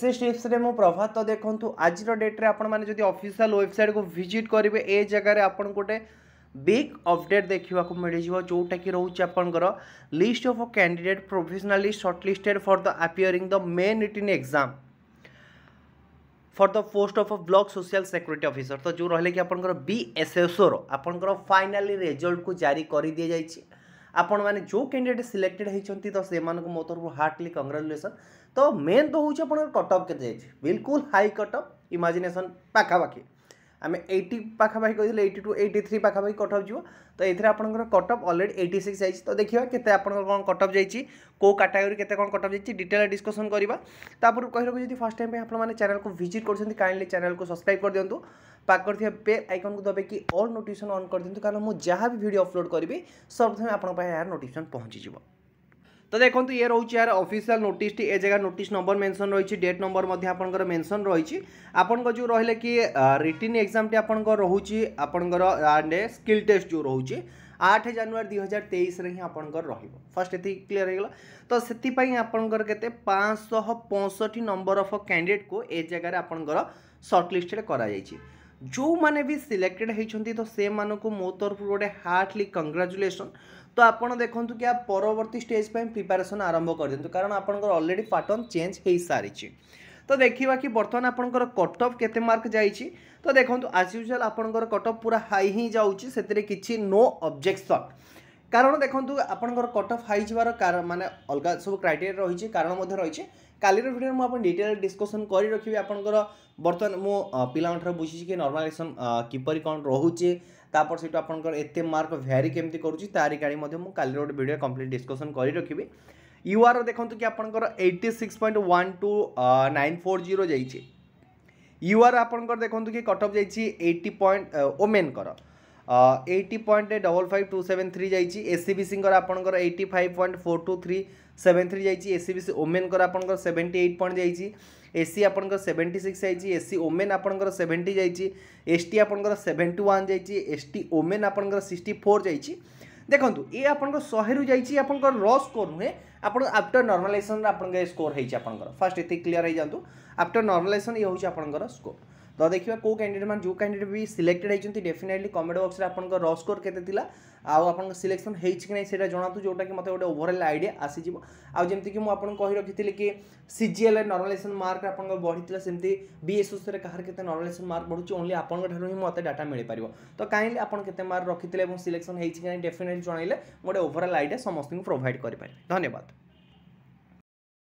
ᱥᱮᱴᱤᱯᱥᱨᱮ ম প্রভাত তো দেখন্তু আজিৰ ডেটৰে আপোন মানে যদি অফিচিয়েল ওয়েবসাইট কো ভিজিট কৰিব এ জগাৰে আপোনকটে বিগ আপডেট দেখিৱাকৈ مليজিব জোঁটা কি ৰহুচ আপোনকৰ list of candidate professionally shortlisted for the appearing the main written exam for the post of block social security officer তো জোঁ ৰহলে কি আপোনকৰ বি এসেছৰ আপোনকৰ ফাইনালি ৰিজাল্ট কো জাড়ি কৰি দিয়া যায়েছি ଆପଣମାନେ ଯେଉଁ କ୍ୟାଣ୍ଡିଡେଟ୍ ସିଲେକ୍ଟେଡ୍ ହେଇଛନ୍ତି ତ ସେମାନଙ୍କୁ ମୋ ତରଫରୁ ହାର୍ଟଲି କଂଗ୍ରାଚୁଲେସନ୍ ତ ମେନ୍ ତ ହେଉଛି ଆପଣଙ୍କର କଟ୍ ଅଫ୍ କେତେ ଯାଇଛି ବିଲକୁଲ ହାଇ କଟ୍ ଅଫ୍ ଇମାଜିନେସନ୍ ପାଖାପାଖି আমি এইটি পাখাপাখি କହିଥିଲେ ଏଇଟି ଟୁ ଏଇଟି ଥ୍ରୀ ପାଖାପାଖି କଟ୍ ଅଫ୍ ଯିବ ତ ଏଥିରେ ଆପଣଙ୍କର cut off already eighty six ଯାଇଛି ତ ଦେଖିବା କେତେ ଆପଣଙ୍କର କ'ଣ କଟ୍ ଅଫ୍ ଯାଇଛି କେଉଁ କାଟାଗୋରୀ କେତେ କ'ଣ କଟ୍ ଅଫ୍ ଯାଇଛି ଡିଟେଲ୍ ଡିସ୍କସନ୍ କରିବା ତାପରେ କହି ରଖୁଛି ଯଦି ଫାର୍ଷ୍ଟ ଟାଇମ୍ ପାଇଁ ଆପଣମାନେ ଚ୍ୟାନେଲ୍କୁ ଭିଜିଟ୍ କରୁଛନ୍ତି କାଇଣ୍ଡଲି ଚ୍ୟାନେଲ୍କୁ ସବସ୍କ୍ରାଇବ୍ କରିଦିଅନ୍ତୁ ପାଖ କରିଥିବା ବେ ଆଇକନ୍କୁ ଦବାଇକି ଅଲ୍ ନୋଟିଫିକେସନ୍ ଅନ୍ କରିଦିଅନ୍ତୁ କାରଣ ମୁଁ ଯାହା ବି ଭିଡ଼ିଓ ଅପଲୋଡ଼ କରିବି ସର୍ବପ୍ରଥମେ ଆପଣଙ୍କ ପାଇଁ ଏହାର ନୋଟିଫିକେସନ୍ ପହଞ୍ଚିଯିବ তো দেখুন ইয়ে রয়েছে এর অফিসিয়াল নোটিসটি এ জায়গায় নোটিস নম্বর মেনশন রয়েছে ডেট নম্বর আপনার মেনশন রয়েছে আপনার যে রহলে কি রিটিন এক্সামটি আপনার রয়েছে আপনার আন্ড স্কিল টেস্ট যে রয়েছে আঠ জানুয়ারি দুই হাজার তেইশে ହିଁ ଆପଣଙ୍କର ରହିବ ଫାର୍ଷ୍ଟ ଏତିକି କ୍ଲିଅର୍ ହେଇଗଲା ତ ସେଥିପାଇଁ ଆପଣଙ୍କର କେତେ ପାଞ୍ଚଶହ ପଞ୍ଚଷଠି ନମ୍ବର ଅଫ୍ କ୍ୟାଣ୍ଡିଡ଼େଟ୍କୁ ଏ ଜାଗାରେ ଆପଣଙ୍କର ସର୍ଟ ଲିଷ୍ଟରେ କରାଯାଇଛି ଯେଉଁମାନେ ବି ସିଲେକ୍ଟେଡ଼୍ ହୋଇଛନ୍ତି ତ ସେମାନଙ୍କୁ ମୋ ତରଫରୁ ଗୋଟେ ହାର୍ଟଲି କଙ୍ଗ୍ରାଚୁଲେସନ୍ ତ ଆପଣ ଦେଖନ୍ତୁ କି ଆ ପରବର୍ତ୍ତୀ ଷ୍ଟେଜ୍ ପାଇଁ ପ୍ରିପାରେସନ୍ ଆରମ୍ଭ କରିଦିଅନ୍ତୁ କାରଣ ଆପଣଙ୍କର ଅଲରେଡ଼ି ପାଟର୍ନ ଚେଞ୍ଜ ହୋଇସାରିଛି ତ ଦେଖିବା କି ବର୍ତ୍ତମାନ ଆପଣଙ୍କର କଟ୍ ଅଫ୍ କେତେ ମାର୍କ ଯାଇଛି ତ ଦେଖନ୍ତୁ ଆଜ୍ ୟୁଜୁଆଲ୍ ଆପଣଙ୍କର କଟ୍ ଅଫ୍ ପୁରା ହାଇ ହିଁ ଯାଉଛି ସେଥିରେ କିଛି ନୋ ଅବଜେକ୍ସନ୍ কারণ দেখুন আপনার কট অফ হয়েছবার মানে অলগা সব ক্রাইটেরিয়া রয়েছে কারণ রয়েছে কালির ভিডিওরে মু আপনার ডিটেল ডিসকসন করে রাখবি আপনার বর্তমান মু পিলাঠার বুঝিছি কি নর্মালাইজেসন কিপরি কম রয়েছে তাপর সেটু আপনার এতে মার্ক ভ্যারি কেমি করছি তারি গাড়ি মু কালির গোটে ভিডিও কমপ্লিট ডিসকসন করে রাখবি ইউআর দেখুন কি আপনার eighty six point one two nine four zero যাইছে ইউআর আপনার দেখুন কি কট অফ যাইছে এইটি পয়েন্ট ওমেনকর eighty point double five two seven three जा एस सी सी आपंकर eighty five point four two three seven three जा S C C women आपंकर सेवेन्टी एट पॉइंट जाइए एससी आप सेवेन्टी सिक्स जाइए SC women आपंकर seventy जाइए S T आप सेवेन्टी वन जाइए एस टी ओमेन आपंकर सिक्सटी फोर जाइए देखो ये आपंकर शहे जाइए आप स्कोर नुहे आप आफ्टर नर्मालाइजेसन आप स्कोर होती आप फास्ट ये क्लीयर हो जातु आफ्टर नर्मालाइजेसन ये हूँ आप स्कोर ତ ଦେଖିବା କେଉଁ କ୍ୟାଣ୍ଡିଡେଟ୍ ମାନେ ଯେଉଁ କ୍ୟାଣ୍ଡିଡେଟ୍ ବି ସିଲେକ୍ଟେଡ୍ ହେଇଛନ୍ତି ଡେଫିନେଟଲି କମେଣ୍ଟ ବକ୍ସରେ ଆପଣଙ୍କ ର ସ୍କୋର କେତେ ଥିଲା ଆଉ ଆପଣଙ୍କ ସିଲେକ୍ସନ୍ ହେଇଛି କି ନାହିଁ ସେଇଟା ଜଣାନ୍ତୁ ଯେଉଁଟାକି ମୋତେ ଗୋଟେ ଓଭରଅଲ୍ ଆଇଡ଼ିଆ ଆସିଯିବ ଆଉ ଯେମିତିକି ମୁଁ ଆପଣଙ୍କୁ କହି ରଖିଥିଲି କି C G L normalisation mark ଆପଣଙ୍କର ବଢ଼ିଥିଲା ସେମିତି ବି ବିଏସ୍ଓସିରେ କାହାର କେତେ ନର୍ମାଲାଇଜେସନ୍ ମାର୍କ ବଢ଼ୁଛି ଓନ୍ଲି ଆପଣଙ୍କଠାରୁ ହିଁ ମୋତେ ଡାଟା ମିଳିପାରିବ ତ କାହିଁକି ଆପଣ କେତେ ମାର୍କ ରଖିଥିଲେ ଏବଂ ସିଲେକ୍ସନ୍ ହେଇଛି କି ନାହିଁ ଡେଫିନେଟଲି ଜଣାଇଲେ ମୁଁ ଗୋଟେ ଓଭରଅଲ୍ ଆଇଡ଼ିଆ ସମସ୍ତଙ୍କୁ ପ୍ରୋଭାଇଡ଼ କରିପାରିବି ଧନ୍ୟବାଦ